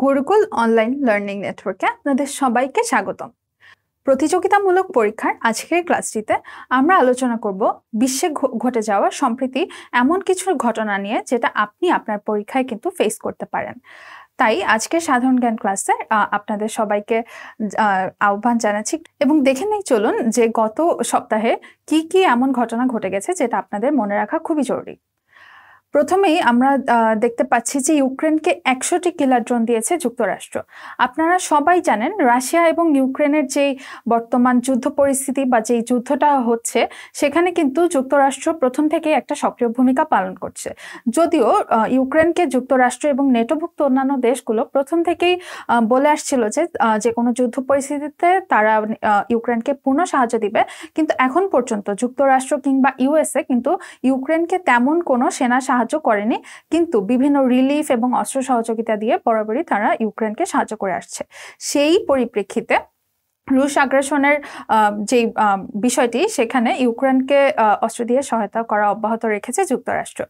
Gurukul online learning নেটওয়ার্কে আপনাদের সবাইকে স্বাগতম প্রতিযোগিতামূলক পরীক্ষার আজকের ক্লাসটিতে আমরা আলোচনা করব বিশ্বে ঘটে যাওয়া সম্প্রীতি এমন কিছু ঘটনা নিয়ে যেটা আপনি আপনার পরীক্ষায় কিন্তু ফেস করতে পারেন তাই আজকের সাধারণ জ্ঞান ক্লাসে আপনাদের সবাইকে আহ্বান জানাচ্ছি এবং দেখে নেই চলুন যে গত সপ্তাহে কি কি এমন ঘটনা ঘটে গেছে যেটা আপনাদের মনে রাখা খুবই জরুরি প্রথমেই আমরা দেখতে পাচ্ছি যে ইউক্রেনকে একশোটি কিলার ড্রোন দিয়েছে যুক্তরাষ্ট্র আপনারা সবাই জানেন রাশিয়া এবং ইউক্রেনের যেই বর্তমান যুদ্ধ পরিস্থিতি বা যেই যুদ্ধটা হচ্ছে সেখানে কিন্তু যুক্তরাষ্ট্র প্রথম থেকে একটা সক্রিয় ভূমিকা পালন করছে যদিও ইউক্রেনকে যুক্তরাষ্ট্র এবং নেটোভুক্ত অন্যান্য দেশগুলো প্রথম থেকেই বলে আসছিল যে যে কোনো যুদ্ধ পরিস্থিতিতে তারা ইউক্রেনকে পূর্ণ সাহায্য দিবে কিন্তু এখন পর্যন্ত যুক্তরাষ্ট্র কিংবা ইউএসএ কিন্তু ইউক্রেনকে তেমন কোনো সেনা সাহায্য সাহায্য করেনি কিন্তু বিভিন্ন রিলিফ এবং অস্ত্র সহযোগিতা দিয়ে বরাবরই তারা ইউক্রেনকে সাহায্য করে আসছে সেই পরিপ্রেক্ষিতে রুশ আগ্রাসনের যে বিষয়টি সেখানে ইউক্রেনকে অস্ত্র দিয়ে সহায়তা করা অব্যাহত রেখেছে যুক্তরাষ্ট্র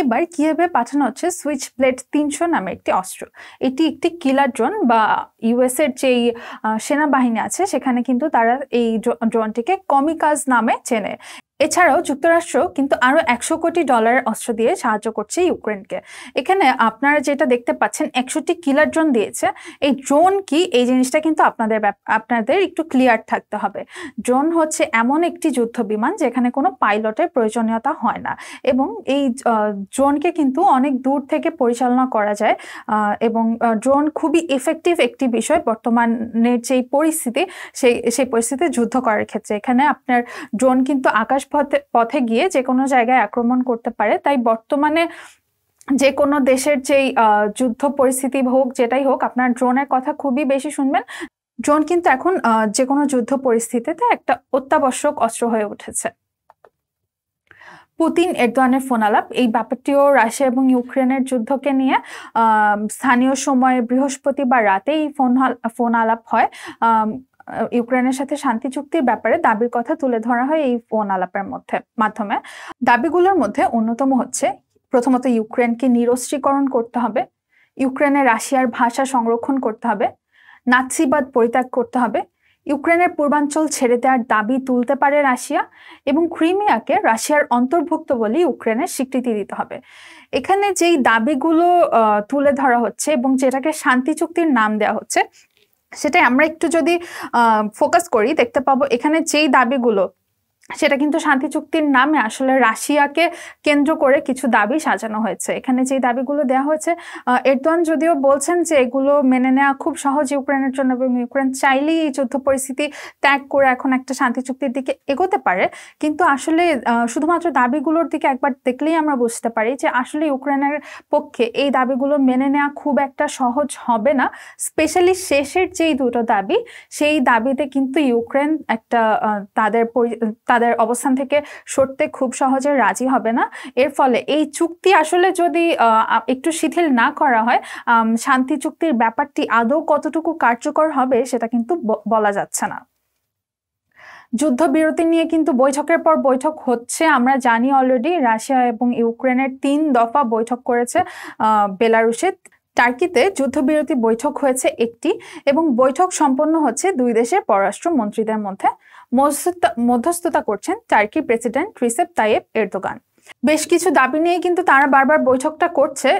এবার কিয়েভে পাঠানো হচ্ছে সুইচ প্লেট তিনশো নামে একটি অস্ত্র এটি একটি কিলার ড্রোন বা ইউএসের যেই সেনাবাহিনী আছে সেখানে কিন্তু তারা এই ড্রোনটিকে কমিকাজ নামে চেনে এছাড়াও যুক্তরাষ্ট্র কিন্তু আরও একশো কোটি ডলারের অস্ত্র দিয়ে সাহায্য করছে ইউক্রেনকে এখানে আপনারা যেটা দেখতে পাচ্ছেন একশোটি কিলার ড্রোন দিয়েছে এই ড্রোন কি এই জিনিসটা কিন্তু আপনাদের আপনাদের একটু ক্লিয়ার থাকতে হবে ড্রোন হচ্ছে এমন একটি যুদ্ধ বিমান যেখানে কোনো পাইলটের প্রয়োজনীয়তা হয় না এবং এই ড্রোনকে কিন্তু অনেক দূর থেকে পরিচালনা করা যায় এবং ড্রোন খুবই এফেক্টিভ একটি বিষয় বর্তমানের যেই পরিস্থিতি সেই সেই পরিস্থিতিতে যুদ্ধ করার ক্ষেত্রে এখানে আপনার ড্রোন কিন্তু আকাশ আকাশ পথে পথে গিয়ে যে কোনো জায়গায় আক্রমণ করতে পারে তাই বর্তমানে যে কোনো দেশের যেই যুদ্ধ পরিস্থিতি হোক যেটাই হোক আপনার ড্রোনের কথা খুবই বেশি শুনবেন ড্রোন কিন্তু এখন যে কোনো যুদ্ধ পরিস্থিতিতে একটা অত্যাবশ্যক অস্ত্র হয়ে উঠেছে পুতিন এরদোয়ানের আলাপ এই ব্যাপারটিও রাশিয়া এবং ইউক্রেনের যুদ্ধকে নিয়ে স্থানীয় সময়ে বৃহস্পতিবার রাতেই ফোন ফোন আলাপ হয় ইউক্রেনের সাথে শান্তি চুক্তির ব্যাপারে দাবির কথা তুলে ধরা হয় এই ফোন আলাপের মধ্যে মাধ্যমে দাবিগুলোর মধ্যে অন্যতম হচ্ছে প্রথমত ইউক্রেনকে নিরস্ত্রীকরণ করতে হবে ইউক্রেনে রাশিয়ার ভাষা সংরক্ষণ করতে হবে নাৎসিবাদ পরিত্যাগ করতে হবে ইউক্রেনের পূর্বাঞ্চল ছেড়ে দেওয়ার দাবি তুলতে পারে রাশিয়া এবং ক্রিমিয়াকে রাশিয়ার অন্তর্ভুক্ত বলে ইউক্রেনের স্বীকৃতি দিতে হবে এখানে যেই দাবিগুলো তুলে ধরা হচ্ছে এবং যেটাকে শান্তি চুক্তির নাম দেওয়া হচ্ছে সেটাই আমরা একটু যদি ফোকাস করি দেখতে পাবো এখানে যেই দাবিগুলো সেটা কিন্তু শান্তি চুক্তির নামে আসলে রাশিয়াকে কেন্দ্র করে কিছু দাবি সাজানো হয়েছে এখানে যে দাবিগুলো দেওয়া হয়েছে এরদোয়ান যদিও বলছেন যে এগুলো মেনে নেওয়া খুব সহজ ইউক্রেনের জন্য এবং ইউক্রেন চাইলেই এই যুদ্ধ পরিস্থিতি ত্যাগ করে এখন একটা শান্তি চুক্তির দিকে এগোতে পারে কিন্তু আসলে শুধুমাত্র দাবিগুলোর দিকে একবার দেখলেই আমরা বুঝতে পারি যে আসলে ইউক্রেনের পক্ষে এই দাবিগুলো মেনে নেওয়া খুব একটা সহজ হবে না স্পেশালি শেষের যেই দুটো দাবি সেই দাবিতে কিন্তু ইউক্রেন একটা তাদের তাদের অবস্থান থেকে সরতে খুব সহজে রাজি হবে না এর ফলে এই চুক্তি আসলে যদি একটু শিথিল না করা হয় শান্তি চুক্তির ব্যাপারটি আদৌ কতটুকু কার্যকর হবে সেটা কিন্তু বলা যাচ্ছে না যুদ্ধবিরতি নিয়ে কিন্তু বৈঠকের পর বৈঠক হচ্ছে আমরা জানি অলরেডি রাশিয়া এবং ইউক্রেনের তিন দফা বৈঠক করেছে বেলারুশে টার্কিতে যুদ্ধবিরতি বৈঠক হয়েছে একটি এবং বৈঠক সম্পন্ন হচ্ছে দুই দেশের পররাষ্ট্র মন্ত্রীদের মধ্যে মধ্যস্থতা করছেন Turkey president Recep Tayyip Erdogan বেশ কিছু দাবি নিয়ে কিন্তু তারা বারবার বৈঠকটা করছে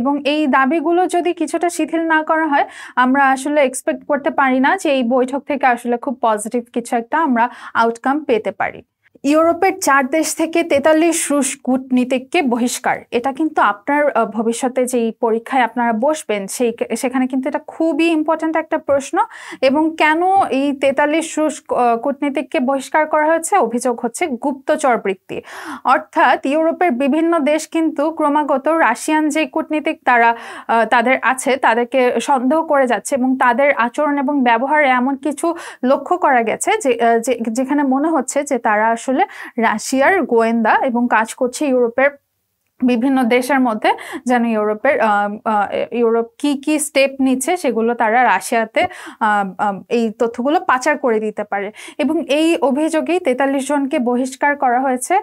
এবং এই দাবিগুলো যদি কিছুটা শিথিল না করা হয় আমরা আসলে এক্সপেক্ট করতে পারি না যে এই বৈঠক থেকে আসলে খুব পজিটিভ কিছু একটা আমরা আউটকাম পেতে পারি ইউরোপের চার দেশ থেকে তেতাল্লিশ রুশ কূটনীতিককে বহিষ্কার এটা কিন্তু আপনার ভবিষ্যতে যেই পরীক্ষায় আপনারা বসবেন সেই সেখানে কিন্তু এটা খুবই ইম্পর্ট্যান্ট একটা প্রশ্ন এবং কেন এই তেতাল্লিশ রুশ কূটনীতিককে বহিষ্কার করা হয়েছে অভিযোগ হচ্ছে গুপ্তচর বৃত্তি অর্থাৎ ইউরোপের বিভিন্ন দেশ কিন্তু ক্রমাগত রাশিয়ান যে কূটনীতিক তারা তাদের আছে তাদেরকে সন্দেহ করে যাচ্ছে এবং তাদের আচরণ এবং ব্যবহারে এমন কিছু লক্ষ্য করা গেছে যে যেখানে মনে হচ্ছে যে তারা আসলে রাশিয়ার গোয়েন্দা এবং কাজ করছে ইউরোপের বিভিন্ন দেশের মধ্যে যেন ইউরোপের ইউরোপ কি কি স্টেপ নিচ্ছে সেগুলো তারা রাশিয়াতে এই তথ্যগুলো পাচার করে দিতে পারে এবং এই অভিযোগেই তেতাল্লিশ জনকে বহিষ্কার করা হয়েছে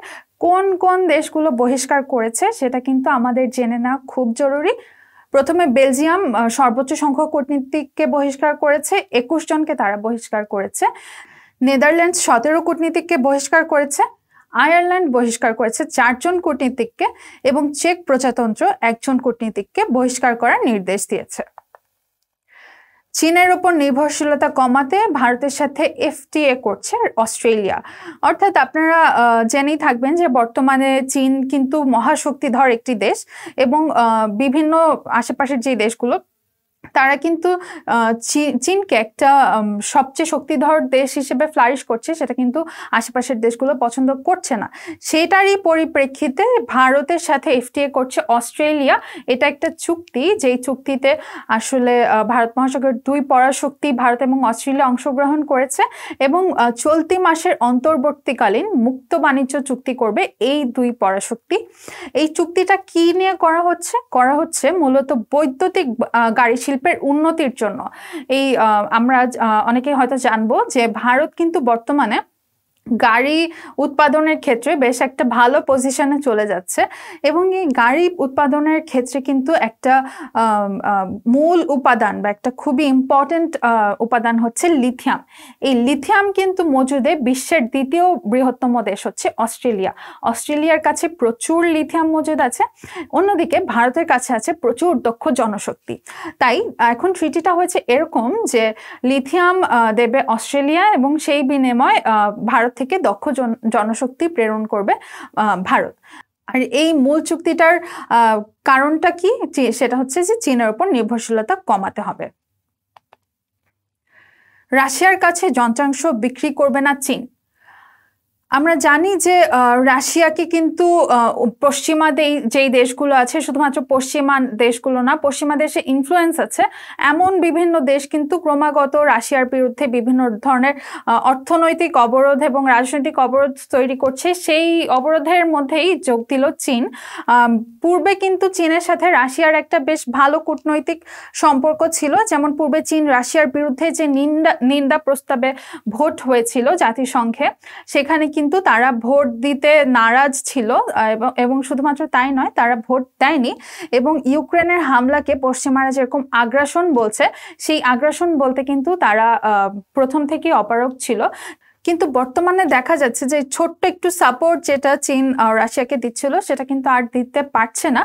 কোন কোন দেশগুলো বহিষ্কার করেছে সেটা কিন্তু আমাদের জেনে না খুব জরুরি প্রথমে বেলজিয়াম সর্বোচ্চ সংখ্যক কূটনীতিককে বহিষ্কার করেছে একুশ জনকে তারা বহিষ্কার করেছে নেদারল্যান্ডস সতেরো কূটনীতিককে বহিষ্কার করেছে আয়ারল্যান্ড বহিষ্কার করেছে চারজন কূটনীতিককে এবং চেক প্রজাতন্ত্র একজন কূটনীতিককে বহিষ্কার করার নির্দেশ দিয়েছে চীনের ওপর নির্ভরশীলতা কমাতে ভারতের সাথে এফটিএ করছে অস্ট্রেলিয়া অর্থাৎ আপনারা জেনেই থাকবেন যে বর্তমানে চীন কিন্তু মহাশক্তিধর একটি দেশ এবং বিভিন্ন আশেপাশের যে দেশগুলো তারা কিন্তু চীনকে একটা সবচেয়ে শক্তিধর দেশ হিসেবে ফ্লারিশ করছে সেটা কিন্তু আশেপাশের দেশগুলো পছন্দ করছে না সেটারই পরিপ্রেক্ষিতে ভারতের সাথে এফটিএ করছে অস্ট্রেলিয়া এটা একটা চুক্তি যেই চুক্তিতে আসলে ভারত মহাসাগরের দুই পরাশক্তি ভারত এবং অস্ট্রেলিয়া অংশগ্রহণ করেছে এবং চলতি মাসের অন্তর্বর্তীকালীন মুক্ত বাণিজ্য চুক্তি করবে এই দুই পরাশক্তি এই চুক্তিটা কি নিয়ে করা হচ্ছে করা হচ্ছে মূলত বৈদ্যুতিক গাড়ি শিল্পে শিল্পের উন্নতির জন্য এই আমরা অনেকেই হয়তো জানবো যে ভারত কিন্তু বর্তমানে গাড়ি উৎপাদনের ক্ষেত্রে বেশ একটা ভালো পজিশনে চলে যাচ্ছে এবং এই গাড়ি উৎপাদনের ক্ষেত্রে কিন্তু একটা মূল উপাদান বা একটা খুবই ইম্পর্টেন্ট উপাদান হচ্ছে লিথিয়াম এই লিথিয়াম কিন্তু মজুদে বিশ্বের দ্বিতীয় বৃহত্তম দেশ হচ্ছে অস্ট্রেলিয়া অস্ট্রেলিয়ার কাছে প্রচুর লিথিয়াম মজুদ আছে অন্যদিকে ভারতের কাছে আছে প্রচুর দক্ষ জনশক্তি তাই এখন ট্রিটিটা হয়েছে এরকম যে লিথিয়াম দেবে অস্ট্রেলিয়া এবং সেই বিনিময় ভারত থেকে দক্ষ জনশক্তি প্রেরণ করবে ভারত আর এই মূল চুক্তিটার কারণটা কি সেটা হচ্ছে যে চীনের উপর নির্ভরশীলতা কমাতে হবে রাশিয়ার কাছে যন্ত্রাংশ বিক্রি করবে না চীন আমরা জানি যে রাশিয়াকে কিন্তু পশ্চিমা যেই দেশগুলো আছে শুধুমাত্র পশ্চিমা দেশগুলো না পশ্চিমা দেশে ইনফ্লুয়েন্স আছে এমন বিভিন্ন দেশ কিন্তু ক্রমাগত রাশিয়ার বিরুদ্ধে বিভিন্ন ধরনের অর্থনৈতিক অবরোধ এবং রাজনৈতিক অবরোধ তৈরি করছে সেই অবরোধের মধ্যেই যোগ দিল চীন পূর্বে কিন্তু চীনের সাথে রাশিয়ার একটা বেশ ভালো কূটনৈতিক সম্পর্ক ছিল যেমন পূর্বে চীন রাশিয়ার বিরুদ্ধে যে নিন্দা নিন্দা প্রস্তাবে ভোট হয়েছিল জাতিসংঘে সেখানে কিন্তু তারা ভোট দিতে নারাজ ছিল এবং শুধুমাত্র তাই নয় তারা ভোট দেয়নি এবং ইউক্রেনের হামলাকে পশ্চিমারা যেরকম আগ্রাসন বলছে সেই আগ্রাসন বলতে কিন্তু তারা প্রথম থেকে অপারক ছিল কিন্তু বর্তমানে দেখা যাচ্ছে যে ছোট্ট একটু সাপোর্ট যেটা চীন রাশিয়াকে দিচ্ছিল সেটা কিন্তু আর দিতে পারছে না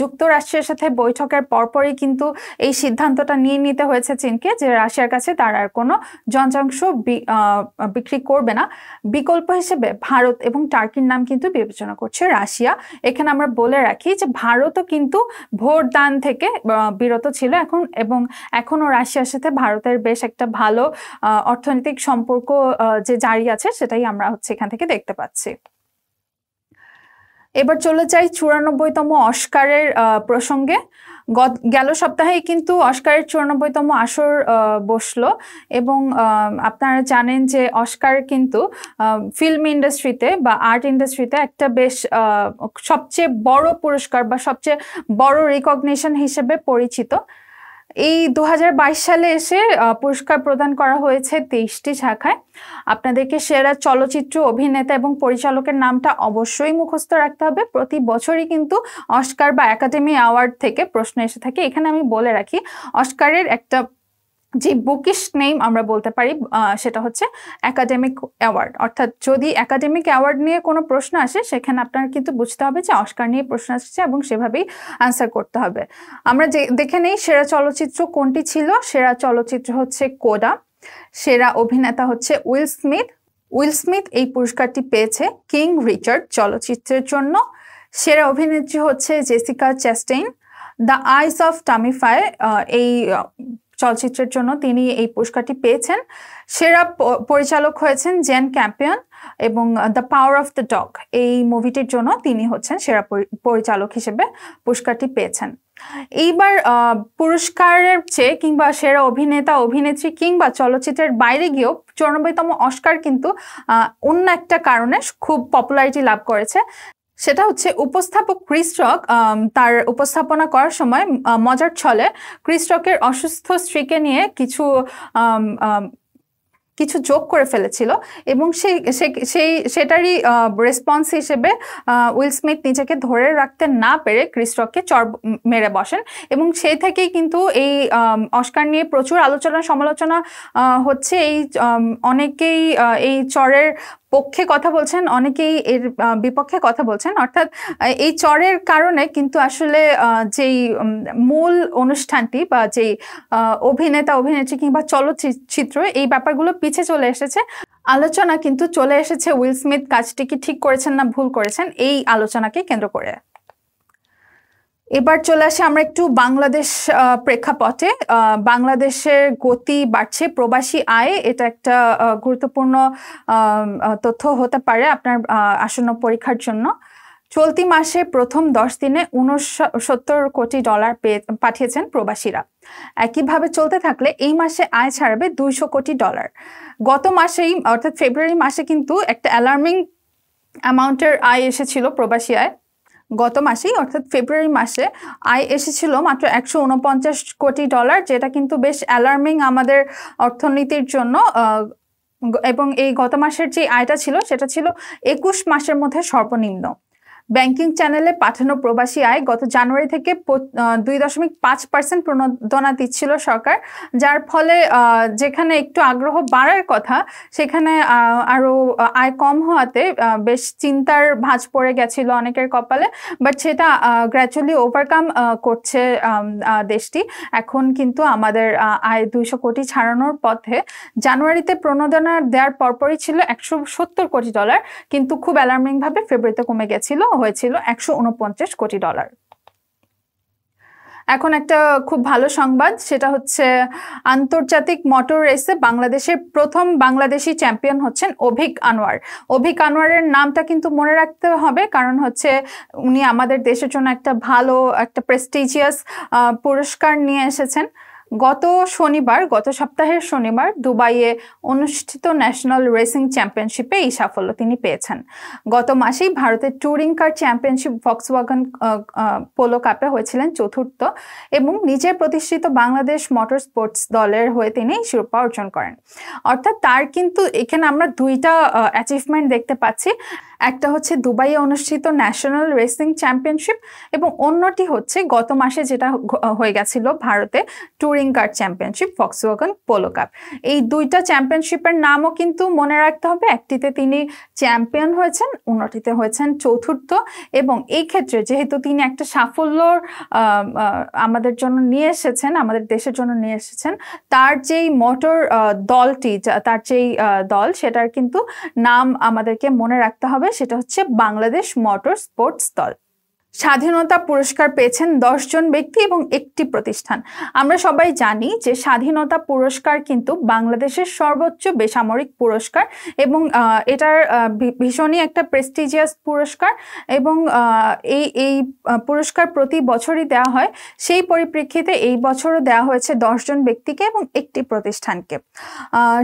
যুক্তরাষ্ট্রের সাথে বৈঠকের পরপরই কিন্তু এই সিদ্ধান্তটা নিয়ে নিতে হয়েছে চীনকে যে রাশিয়ার কাছে তার আর কোনো যন্ত্রাংশ বিক্রি করবে না বিকল্প হিসেবে ভারত এবং টার্কির নাম কিন্তু বিবেচনা করছে রাশিয়া এখানে আমরা বলে রাখি যে ভারতও কিন্তু ভোটদান থেকে বিরত ছিল এখন এবং এখনও রাশিয়ার সাথে ভারতের বেশ একটা ভালো অর্থনৈতিক সম্পর্ক যে জারি আছে সেটাই আমরা হচ্ছে এখান থেকে দেখতে পাচ্ছি এবার চলে যাই চুরানব্বইতম অস্কারের প্রসঙ্গে গেল সপ্তাহে কিন্তু অস্কারের চুরানব্বইতম আসর বসলো এবং আপনারা জানেন যে অস্কার কিন্তু ফিল্ম ইন্ডাস্ট্রিতে বা আর্ট ইন্ডাস্ট্রিতে একটা বেশ সবচেয়ে বড় পুরস্কার বা সবচেয়ে বড় রিকগনিশন হিসেবে পরিচিত এই দু সালে এসে পুরস্কার প্রদান করা হয়েছে তেইশটি শাখায় আপনাদেরকে সেরা চলচ্চিত্র অভিনেতা এবং পরিচালকের নামটা অবশ্যই মুখস্থ রাখতে হবে প্রতি বছরই কিন্তু অস্কার বা একাডেমি অ্যাওয়ার্ড থেকে প্রশ্ন এসে থাকে এখানে আমি বলে রাখি অস্কারের একটা যে বুকিশ নেম আমরা বলতে পারি সেটা হচ্ছে একাডেমিক অ্যাওয়ার্ড অর্থাৎ যদি একাডেমিক অ্যাওয়ার্ড নিয়ে কোনো প্রশ্ন আসে সেখানে আপনার কিন্তু বুঝতে হবে যে অস্কার নিয়ে প্রশ্ন আসছে এবং সেভাবেই আনসার করতে হবে আমরা যে দেখে নেই সেরা চলচ্চিত্র কোনটি ছিল সেরা চলচ্চিত্র হচ্ছে কোডা সেরা অভিনেতা হচ্ছে উইল স্মিথ উইল স্মিথ এই পুরস্কারটি পেয়েছে কিং রিচার্ড চলচ্চিত্রের জন্য সেরা অভিনেত্রী হচ্ছে Jessica Chastain the eyes of Tammy Faye এই চলচ্চিত্রের জন্য তিনি এই পুরস্কারটি পেয়েছেন সেরা পরিচালক হয়েছেন জেন ক্যাম্পিয়ন এবং the power of the dog এই মুভিটির জন্য তিনি হচ্ছেন সেরা পরিচালক হিসেবে পুরস্কারটি পেয়েছেন এইবার পুরস্কারের চেয়ে কিংবা সেরা অভিনেতা অভিনেত্রী কিংবা চলচ্চিত্রের বাইরে গিয়েও চৌরানব্বইতম অস্কার কিন্তু অন্য একটা কারণে খুব পপুলারিটি লাভ করেছে সেটা হচ্ছে উপস্থাপক ক্রিস্ট্রক তার উপস্থাপনা করার সময় মজার ছলে কৃষকের অসুস্থ স্ত্রীকে নিয়ে কিছু কিছু যোগ করে ফেলেছিল এবং সেই সেই সেটারই রেসপন্স হিসেবে উইল স্মিথ নিজেকে ধরে রাখতে না পেরে ক্রিস্টককে চর মেরে বসেন এবং সেই থেকেই কিন্তু এই অস্কার নিয়ে প্রচুর আলোচনা সমালোচনা হচ্ছে এই অনেকেই এই চরের পক্ষে কথা বলছেন অনেকেই এর বিপক্ষে কথা বলছেন অর্থাৎ এই চরের কারণে কিন্তু আসলে যেই মূল অনুষ্ঠানটি বা যেই অভিনেতা অভিনেত্রী কিংবা চলচ্চিত্র এই ব্যাপারগুলো পিছে চলে এসেছে আলোচনা কিন্তু চলে এসেছে উইল স্মিথ কাজটি কি ঠিক করেছেন না ভুল করেছেন এই আলোচনাকে কেন্দ্র করে এবার চলে আসে আমরা একটু বাংলাদেশ প্রেক্ষাপটে বাংলাদেশের গতি বাড়ছে প্রবাসী আয় এটা একটা গুরুত্বপূর্ণ তথ্য হতে পারে আপনার আসন্ন পরীক্ষার জন্য চলতি মাসে প্রথম দশ দিনে উনসত্তর কোটি ডলার পাঠিয়েছেন প্রবাসীরা একইভাবে চলতে থাকলে এই মাসে আয় ছাড়বে দুইশো কোটি ডলার গত মাসেই অর্থাৎ ফেব্রুয়ারি মাসে কিন্তু একটা অ্যালার্মিং অ্যামাউন্টের আয় এসেছিল প্রবাসী আয় গত মাসেই অর্থাৎ ফেব্রুয়ারি মাসে আয় এসেছিল মাত্র একশো উনপঞ্চাশ কোটি ডলার যেটা কিন্তু বেশ অ্যালার্মিং আমাদের অর্থনীতির জন্য এবং এই গত মাসের যে আয়টা ছিল সেটা ছিল একুশ মাসের মধ্যে সর্বনিম্ন ব্যাংকিং চ্যানেলে পাঠানো প্রবাসী আয় গত জানুয়ারি থেকে দুই দশমিক পাঁচ পার্সেন্ট প্রণোদনা দিচ্ছিল সরকার যার ফলে যেখানে একটু আগ্রহ বাড়ার কথা সেখানে আরও আয় কম হওয়াতে বেশ চিন্তার ভাঁজ পড়ে গেছিল অনেকের কপালে বাট সেটা গ্র্যাচুয়ালি ওভারকাম করছে দেশটি এখন কিন্তু আমাদের আয় দুইশো কোটি ছাড়ানোর পথে জানুয়ারিতে প্রণোদনা দেওয়ার পরপরই ছিল একশো সত্তর কোটি ডলার কিন্তু খুব অ্যালার্মিংভাবে ফেব্রুয়ারিতে কমে গেছিল হয়েছিল একশো উনপঞ্চাশ কোটি ডলার এখন একটা খুব ভালো সংবাদ সেটা হচ্ছে আন্তর্জাতিক মোটর রেসে বাংলাদেশের প্রথম বাংলাদেশি চ্যাম্পিয়ন হচ্ছেন অভিক আনোয়ার অভিক আনোয়ারের নামটা কিন্তু মনে রাখতে হবে কারণ হচ্ছে উনি আমাদের দেশের জন্য একটা ভালো একটা প্রেস্টিজিয়াস পুরস্কার নিয়ে এসেছেন গত শনিবার গত সপ্তাহের শনিবার দুবাইয়ে অনুষ্ঠিত ন্যাশনাল রেসিং চ্যাম্পিয়নশিপে এই সাফল্য তিনি পেয়েছেন গত মাসেই ভারতের touring car championship Volkswagen Polo কাপে হয়েছিলেন চতুর্থ এবং নিজের প্রতিষ্ঠিত বাংলাদেশ মোটর স্পোর্টস দলের হয়ে তিনি শিরোপা অর্জন করেন অর্থাৎ তার কিন্তু এখানে আমরা দুইটা অ্যাচিভমেন্ট দেখতে পাচ্ছি একটা হচ্ছে দুবাইয়ে অনুষ্ঠিত ন্যাশনাল রেসিং চ্যাম্পিয়নশিপ এবং অন্যটি হচ্ছে গত মাসে যেটা হয়ে গেছিল ভারতে touring car championship Volkswagen Polo cup এই দুইটা চ্যাম্পিয়নশিপের নামও কিন্তু মনে রাখতে হবে একটিতে তিনি চ্যাম্পিয়ন হয়েছেন অন্যটিতে হয়েছেন চতুর্থ এবং এই ক্ষেত্রে যেহেতু তিনি একটা সাফল্যর আমাদের জন্য নিয়ে এসেছেন আমাদের দেশের জন্য নিয়ে এসেছেন তার যেই মোটর দলটি তার যেই দল সেটার কিন্তু নাম আমাদেরকে মনে রাখতে হবে সেটা হচ্ছে বাংলাদেশ মোটর স্পোর্টস দল স্বাধীনতা পুরস্কার পেয়েছেন জন ব্যক্তি এবং একটি প্রতিষ্ঠান আমরা সবাই জানি যে স্বাধীনতা পুরস্কার কিন্তু বাংলাদেশের সর্বোচ্চ বেসামরিক পুরস্কার এবং এটার ভীষণই একটা প্রেস্টিজিয়াস পুরস্কার এবং এই এই পুরস্কার প্রতি বছরই দেওয়া হয় সেই পরিপ্রেক্ষিতে এই বছরও দেওয়া হয়েছে জন ব্যক্তিকে এবং একটি প্রতিষ্ঠানকে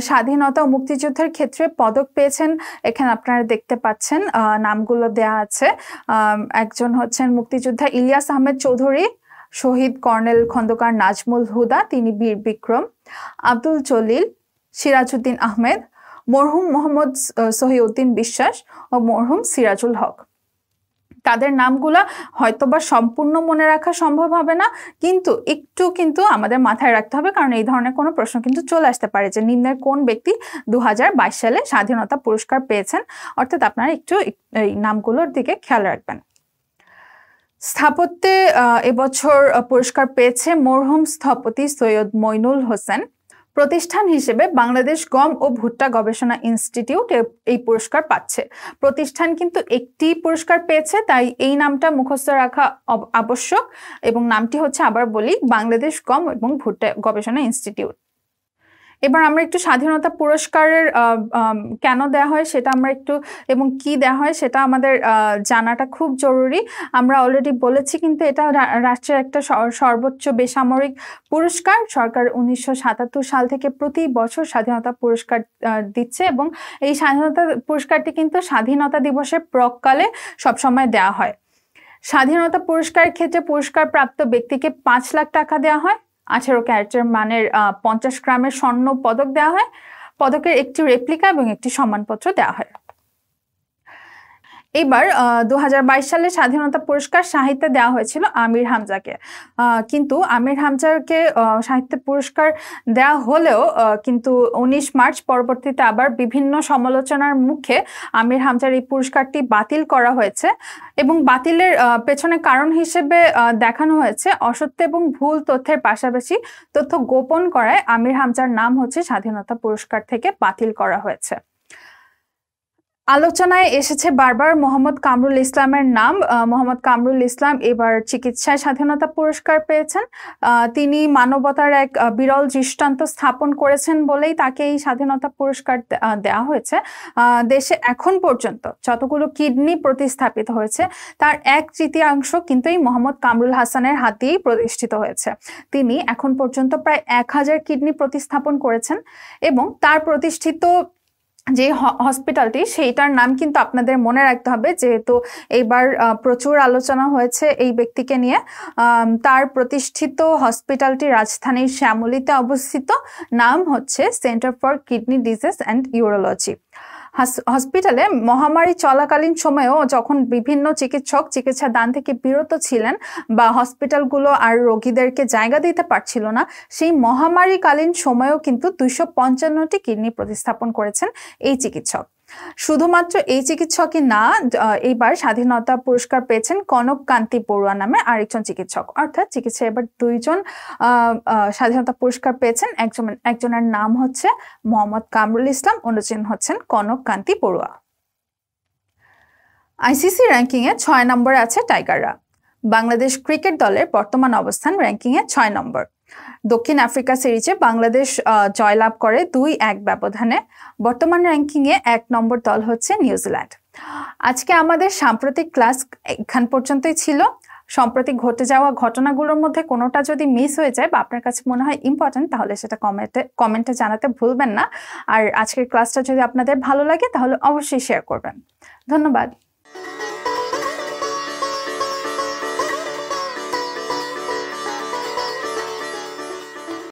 স্বাধীনতা ও মুক্তিযুদ্ধের ক্ষেত্রে পদক পেয়েছেন এখানে আপনারা দেখতে পাচ্ছেন নামগুলো দেয়া আছে একজন হচ্ছে হচ্ছেন মুক্তিযোদ্ধা ইলিয়াস আহমেদ চৌধুরী শহীদ কর্নেল খন্দকার নাজমুল হুদা তিনি বীর বিক্রম আব্দুল জলিল সিরাজউদ্দিন আহমেদ মরহুম মোহাম্মদ সহিউদ্দিন বিশ্বাস ও মরহুম সিরাজুল হক তাদের নামগুলা হয়তোবা সম্পূর্ণ মনে রাখা সম্ভব হবে না কিন্তু একটু কিন্তু আমাদের মাথায় রাখতে হবে কারণ এই ধরনের কোনো প্রশ্ন কিন্তু চলে আসতে পারে যে নিম্নের কোন ব্যক্তি দু সালে স্বাধীনতা পুরস্কার পেয়েছেন অর্থাৎ আপনারা একটু এই নামগুলোর দিকে খেয়াল রাখবেন স্থাপত্যে এবছর পুরস্কার পেয়েছে মরহুম স্থপতি সৈয়দ মইনুল হোসেন প্রতিষ্ঠান হিসেবে বাংলাদেশ গম ও ভুট্টা গবেষণা ইনস্টিটিউট এই পুরস্কার পাচ্ছে প্রতিষ্ঠান কিন্তু একটি পুরস্কার পেয়েছে তাই এই নামটা মুখস্থ রাখা আবশ্যক এবং নামটি হচ্ছে আবার বলি বাংলাদেশ গম এবং ভুট্টা গবেষণা ইনস্টিটিউট এবার আমরা একটু স্বাধীনতা পুরস্কারের কেন দেওয়া হয় সেটা আমরা একটু এবং কি দেওয়া হয় সেটা আমাদের জানাটা খুব জরুরি আমরা অলরেডি বলেছি কিন্তু এটা রাষ্ট্রের একটা সর্বোচ্চ বেসামরিক পুরস্কার সরকার উনিশশো সাল থেকে প্রতি বছর স্বাধীনতা পুরস্কার দিচ্ছে এবং এই স্বাধীনতা পুরস্কারটি কিন্তু স্বাধীনতা দিবসের প্রকালে সবসময় দেওয়া হয় স্বাধীনতা পুরস্কারের ক্ষেত্রে পুরস্কার প্রাপ্ত ব্যক্তিকে পাঁচ লাখ টাকা দেওয়া হয় আঠেরো ক্যারেটের মানের পঞ্চাশ গ্রামের স্বর্ণ পদক দেওয়া হয় পদকের একটি রেপ্লিকা এবং একটি সম্মানপত্র দেওয়া হয় এবার দু সালে স্বাধীনতা পুরস্কার সাহিত্যে দেওয়া হয়েছিল আমির হামজাকে কিন্তু আমির হামজাকে সাহিত্য পুরস্কার দেওয়া হলেও কিন্তু ১৯ মার্চ পরবর্তীতে আবার বিভিন্ন সমালোচনার মুখে আমির হামজার এই পুরস্কারটি বাতিল করা হয়েছে এবং বাতিলের পেছনে কারণ হিসেবে দেখানো হয়েছে অসত্য এবং ভুল তথ্যের পাশাপাশি তথ্য গোপন করায় আমির হামজার নাম হচ্ছে স্বাধীনতা পুরস্কার থেকে বাতিল করা হয়েছে আলোচনায় এসেছে বারবার মোহাম্মদ কামরুল ইসলামের নাম মোহাম্মদ কামরুল ইসলাম এবার চিকিৎসায় স্বাধীনতা পুরস্কার পেয়েছেন তিনি মানবতার এক বিরল দৃষ্টান্ত স্থাপন করেছেন বলেই তাকে এই স্বাধীনতা পুরস্কার দেওয়া হয়েছে দেশে এখন পর্যন্ত যতগুলো কিডনি প্রতিস্থাপিত হয়েছে তার এক তৃতীয়াংশ কিন্তু এই মোহাম্মদ কামরুল হাসানের হাতেই প্রতিষ্ঠিত হয়েছে তিনি এখন পর্যন্ত প্রায় এক হাজার কিডনি প্রতিস্থাপন করেছেন এবং তার প্রতিষ্ঠিত যে হসপিটালটি সেইটার নাম কিন্তু আপনাদের মনে রাখতে হবে যেহেতু এইবার প্রচুর আলোচনা হয়েছে এই ব্যক্তিকে নিয়ে তার প্রতিষ্ঠিত হসপিটালটি রাজধানীর শ্যামলিতে অবস্থিত নাম হচ্ছে centre for kidney disease and urology হসপিটালে মহামারী চলাকালীন সময়েও যখন বিভিন্ন চিকিৎসক চিকিৎসা দান থেকে বিরত ছিলেন বা হসপিটালগুলো আর রোগীদেরকে জায়গা দিতে পারছিল না সেই মহামারীকালীন সময়েও কিন্তু দুইশো পঞ্চান্নটি কিডনি প্রতিস্থাপন করেছেন এই চিকিৎসক শুধুমাত্র এই চিকিৎসকই না এইবার স্বাধীনতা পুরস্কার পেয়েছেন কনক কান্তি পড়ুয়া নামে আরেকজন চিকিৎসক অর্থাৎ চিকিৎসা এবার দুইজন স্বাধীনতা পুরস্কার পেয়েছেন একজন একজনের নাম হচ্ছে মোহাম্মদ কামরুল ইসলাম অন্যজন হচ্ছেন কনক কান্তি পড়ুয়া আইসিসি র্যাঙ্কিংয়ে ছয় নম্বরে আছে টাইগাররা বাংলাদেশ ক্রিকেট দলের বর্তমান অবস্থান র্যাঙ্কিংয়ে ছয় নম্বর দক্ষিণ আফ্রিকা সিরিজে বাংলাদেশ জয়লাভ করে দুই এক ব্যবধানে বর্তমান র্যাঙ্কিংয়ে এক নম্বর দল হচ্ছে নিউজিল্যান্ড আজকে আমাদের সাম্প্রতিক ক্লাস এখান পর্যন্তই ছিল সম্প্রতি ঘটে যাওয়া ঘটনাগুলোর মধ্যে কোনোটা যদি মিস হয়ে যায় বা আপনার কাছে মনে হয় ইম্পর্টেন্ট তাহলে সেটা কমেন্টে কমেন্টে জানাতে ভুলবেন না আর আজকের ক্লাসটা যদি আপনাদের ভালো লাগে তাহলে অবশ্যই শেয়ার করবেন ধন্যবাদ